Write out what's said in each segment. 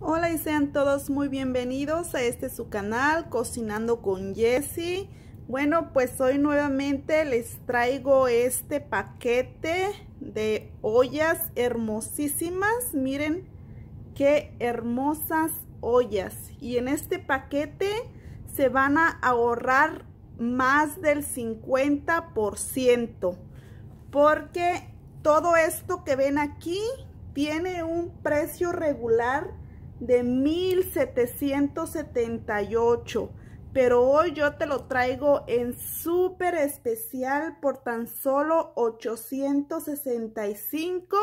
Hola y sean todos muy bienvenidos a este su canal Cocinando con Jessie. Bueno, pues hoy nuevamente les traigo este paquete de ollas hermosísimas. Miren qué hermosas ollas. Y en este paquete se van a ahorrar más del 50% porque todo esto que ven aquí tiene un precio regular de 1778. Pero hoy yo te lo traigo en súper especial por tan solo 865,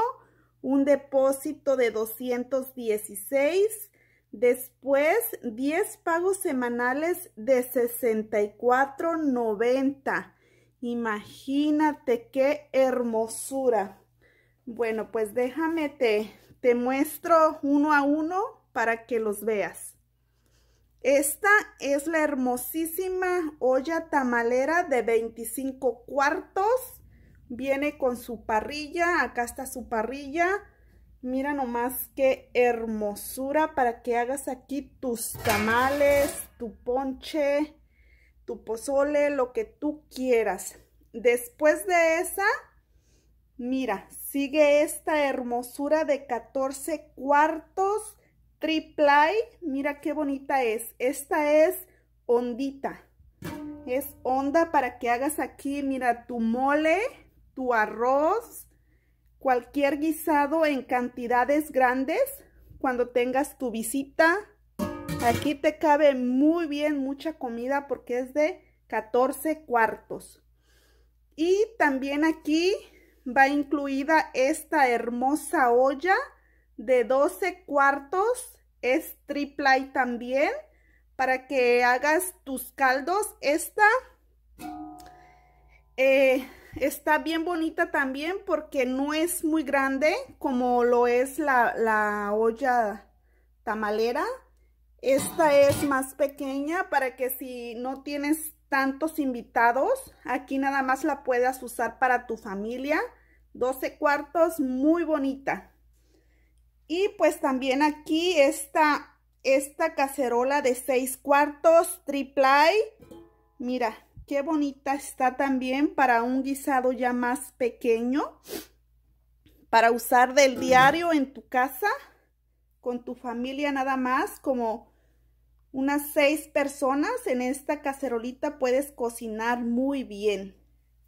un depósito de 216, después 10 pagos semanales de 64.90. Imagínate qué hermosura. Bueno, pues déjame te, te muestro uno a uno para que los veas. Esta es la hermosísima olla tamalera de 25 cuartos. Viene con su parrilla, acá está su parrilla. Mira nomás qué hermosura para que hagas aquí tus tamales, tu ponche, tu pozole, lo que tú quieras. Después de esa, mira, sigue esta hermosura de 14 cuartos Triply, mira qué bonita es. Esta es ondita. Es onda para que hagas aquí, mira, tu mole, tu arroz, cualquier guisado en cantidades grandes cuando tengas tu visita. Aquí te cabe muy bien mucha comida porque es de 14 cuartos. Y también aquí va incluida esta hermosa olla de 12 cuartos, es triple también, para que hagas tus caldos. Esta eh, está bien bonita también porque no es muy grande como lo es la, la olla tamalera. Esta es más pequeña para que si no tienes tantos invitados, aquí nada más la puedas usar para tu familia. 12 cuartos, muy bonita. Y pues también aquí está esta cacerola de seis cuartos triplay. Mira, qué bonita está también para un guisado ya más pequeño. Para usar del diario en tu casa, con tu familia nada más, como unas seis personas. En esta cacerolita puedes cocinar muy bien.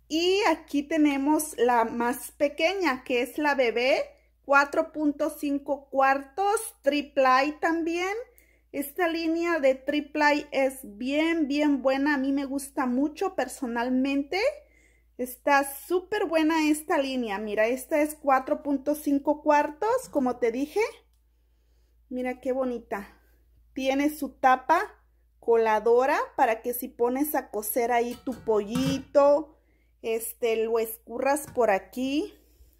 Y aquí tenemos la más pequeña, que es la bebé 4.5 cuartos, triple también. Esta línea de triple es bien, bien buena. A mí me gusta mucho personalmente. Está súper buena esta línea. Mira, esta es 4.5 cuartos, como te dije. Mira qué bonita. Tiene su tapa coladora para que si pones a coser ahí tu pollito, este, lo escurras por aquí.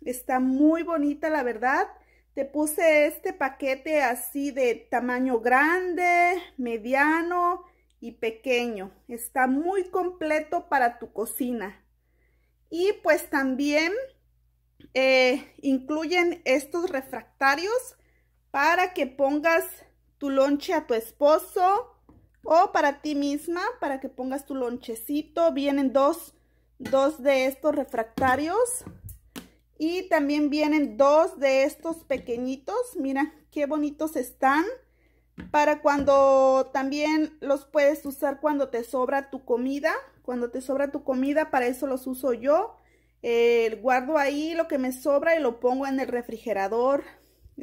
Está muy bonita, la verdad. Te puse este paquete así de tamaño grande, mediano y pequeño. Está muy completo para tu cocina. Y pues también eh, incluyen estos refractarios para que pongas tu lonche a tu esposo o para ti misma, para que pongas tu lonchecito. Vienen dos, dos de estos refractarios. Y también vienen dos de estos pequeñitos. Mira qué bonitos están. Para cuando también los puedes usar cuando te sobra tu comida. Cuando te sobra tu comida, para eso los uso yo. Eh, guardo ahí lo que me sobra y lo pongo en el refrigerador.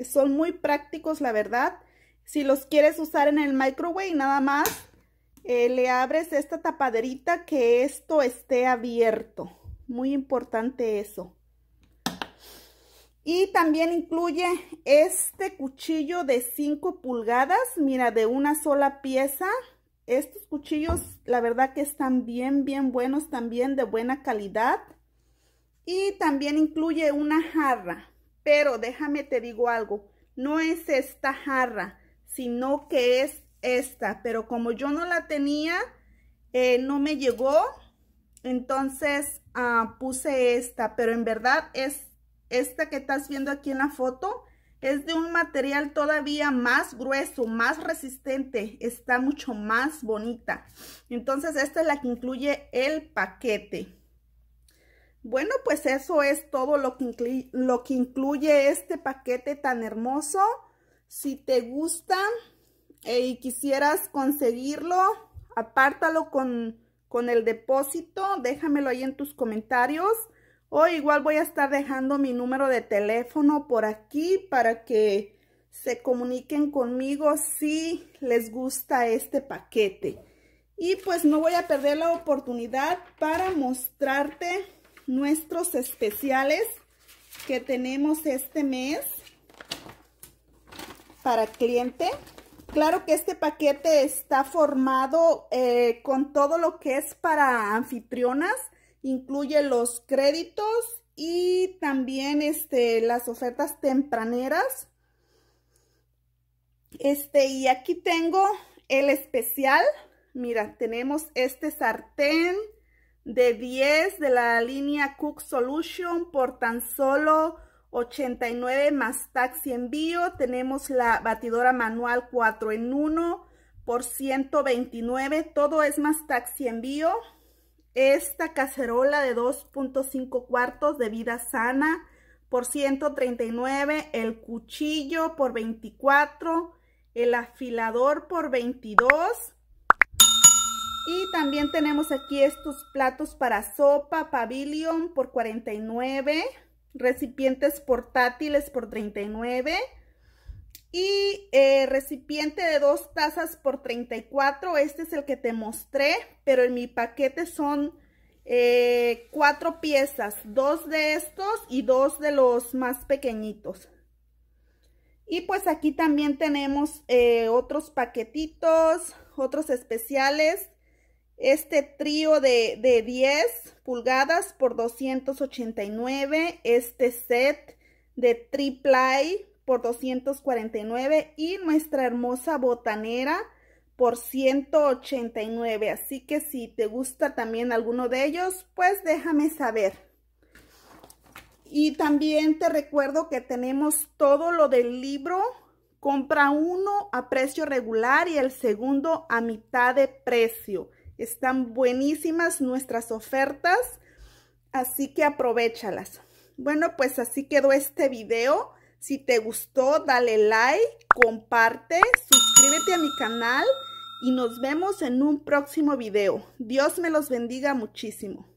Son muy prácticos, la verdad. Si los quieres usar en el microwave, nada más eh, le abres esta tapaderita que esto esté abierto. Muy importante eso. Y también incluye este cuchillo de 5 pulgadas, mira, de una sola pieza. Estos cuchillos, la verdad que están bien, bien buenos también, de buena calidad. Y también incluye una jarra, pero déjame te digo algo, no es esta jarra, sino que es esta. Pero como yo no la tenía, eh, no me llegó, entonces ah, puse esta, pero en verdad es esta que estás viendo aquí en la foto, es de un material todavía más grueso, más resistente, está mucho más bonita. Entonces esta es la que incluye el paquete. Bueno, pues eso es todo lo que, incluye, lo que incluye este paquete tan hermoso. Si te gusta eh, y quisieras conseguirlo, apártalo con, con el depósito, déjamelo ahí en tus comentarios. O oh, igual voy a estar dejando mi número de teléfono por aquí para que se comuniquen conmigo si les gusta este paquete. Y pues no voy a perder la oportunidad para mostrarte nuestros especiales que tenemos este mes para cliente. Claro que este paquete está formado eh, con todo lo que es para anfitrionas incluye los créditos y también este, las ofertas tempraneras. Este, y aquí tengo el especial. Mira, tenemos este sartén de 10 de la línea Cook Solution por tan solo 89 más taxi envío. Tenemos la batidora manual 4 en 1 por 129. Todo es más taxi envío esta cacerola de 2.5 cuartos de vida sana por 139, el cuchillo por 24, el afilador por 22. Y también tenemos aquí estos platos para sopa, pavilion por 49, recipientes portátiles por 39. Y eh, recipiente de dos tazas por 34. Este es el que te mostré, pero en mi paquete son eh, cuatro piezas. Dos de estos y dos de los más pequeñitos. Y pues aquí también tenemos eh, otros paquetitos, otros especiales. Este trío de, de 10 pulgadas por 289. Este set de triply por 249 y nuestra hermosa botanera por 189. Así que si te gusta también alguno de ellos, pues déjame saber. Y también te recuerdo que tenemos todo lo del libro. Compra uno a precio regular y el segundo a mitad de precio. Están buenísimas nuestras ofertas, así que aprovechalas. Bueno, pues así quedó este video. Si te gustó, dale like, comparte, suscríbete a mi canal y nos vemos en un próximo video. Dios me los bendiga muchísimo.